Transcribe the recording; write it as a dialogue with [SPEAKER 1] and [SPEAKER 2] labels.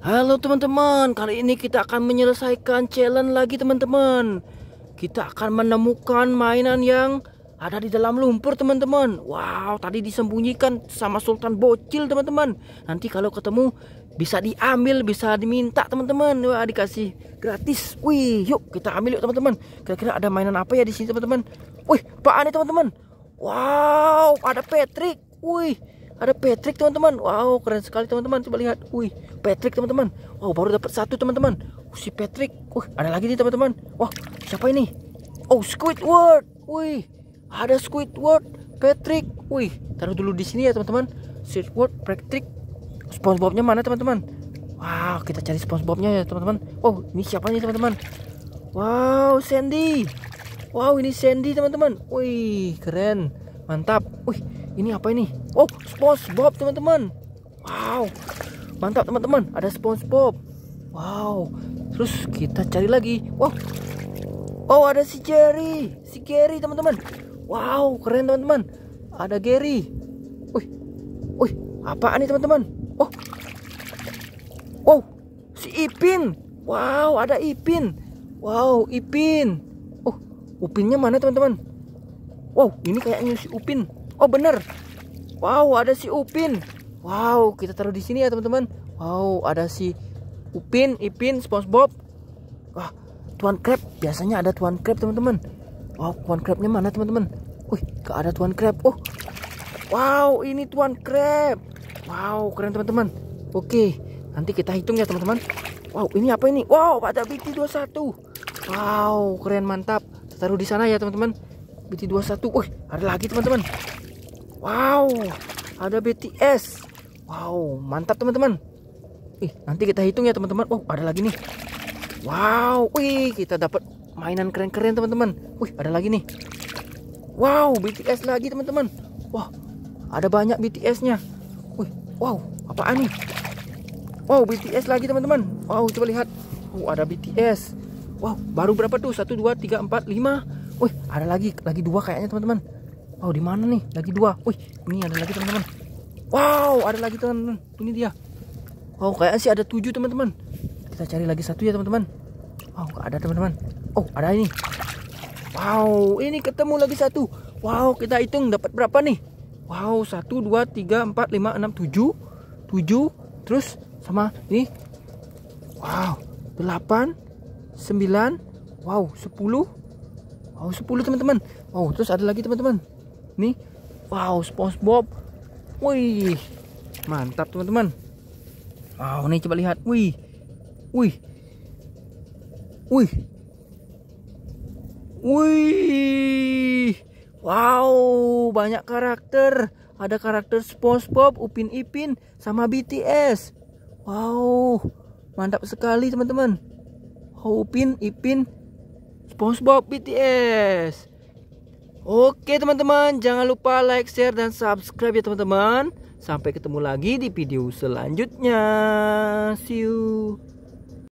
[SPEAKER 1] Halo teman-teman, kali ini kita akan menyelesaikan challenge lagi teman-teman. Kita akan menemukan mainan yang ada di dalam lumpur teman-teman. Wow, tadi disembunyikan sama Sultan Bocil teman-teman. Nanti kalau ketemu bisa diambil, bisa diminta teman-teman. Wah, dikasih gratis. Wih, yuk kita ambil yuk teman-teman. Kira-kira ada mainan apa ya di sini teman-teman? Wih, apaan Ani teman-teman? Wow, ada Patrick. Wih, ada Patrick teman-teman wow keren sekali teman-teman coba lihat wih Patrick teman-teman wow baru dapat satu teman-teman si Patrick wih ada lagi nih teman-teman wah siapa ini oh Squidward wih ada Squidward Patrick wih taruh dulu di sini ya teman-teman Squidward Patrick SpongeBobnya mana teman-teman wow kita cari SpongeBobnya ya teman-teman oh ini siapa nih teman-teman wow Sandy wow ini Sandy teman-teman wih keren Mantap. Wih, ini apa ini? Oh, SpongeBob, teman-teman. Wow. Mantap, teman-teman. Ada SpongeBob. Wow. Terus kita cari lagi. Wow. Oh, ada si Jerry. Si Gary, teman-teman. Wow, keren, teman-teman. Ada Gary. Wih. Wih, apa nih, teman-teman? Oh. Wow, si Ipin. Wow, ada Ipin. Wow, Ipin. Oh, Upinnya mana, teman-teman? Wow, ini kayaknya si Upin. Oh, bener. Wow, ada si Upin. Wow, kita taruh di sini ya, teman-teman. Wow, ada si Upin, Ipin, SpongeBob. Wah, Tuan Crab. Biasanya ada Tuan Crab, teman-teman. Wow, Tuan Crabnya mana, teman-teman? Wih, gak ada Tuan Crab. Oh, wow, ini Tuan Crab. Wow, keren, teman-teman. Oke, nanti kita hitung ya, teman-teman. Wow, ini apa ini? Wow, ada BT21. Wow, keren, mantap. Kita taruh di sana ya, teman-teman. BT21 Wih ada lagi teman-teman Wow ada BTS Wow mantap teman-teman Ih nanti kita hitung ya teman-teman Oh ada lagi nih Wow Wih kita dapat mainan keren-keren teman-teman Wih ada lagi nih Wow BTS lagi teman-teman Wah ada banyak BTS nya Wih wow apaan nih Wow BTS lagi teman-teman Wow coba lihat Oh ada BTS Wow baru berapa tuh 1, 2, 3, 4, 5 Wih, ada lagi, lagi dua kayaknya teman-teman. Wow oh, di mana nih? Lagi dua. Wih, ini ada lagi teman-teman. Wow, ada lagi teman-teman. Ini dia. Wow, oh, kayaknya sih ada tujuh teman-teman. Kita cari lagi satu ya teman-teman. Wow, oh, nggak ada teman-teman. Oh, ada ini. Wow, ini ketemu lagi satu. Wow, kita hitung dapat berapa nih? Wow, satu, dua, tiga, empat, lima, enam, tujuh, tujuh, terus sama nih. Wow, delapan, sembilan, wow, sepuluh, Oh 10 teman-teman. Oh terus ada lagi teman-teman. Nih. Wow, SpongeBob. Wih. Mantap teman-teman. Wow, nih coba lihat. Wih. Wih. Wih. Wih. Wow, banyak karakter. Ada karakter SpongeBob, Upin Ipin, sama BTS. Wow, mantap sekali teman-teman. Upin Ipin SpongeBob BTS. Oke teman-teman, jangan lupa like, share, dan subscribe ya teman-teman. Sampai ketemu lagi di video selanjutnya. See you.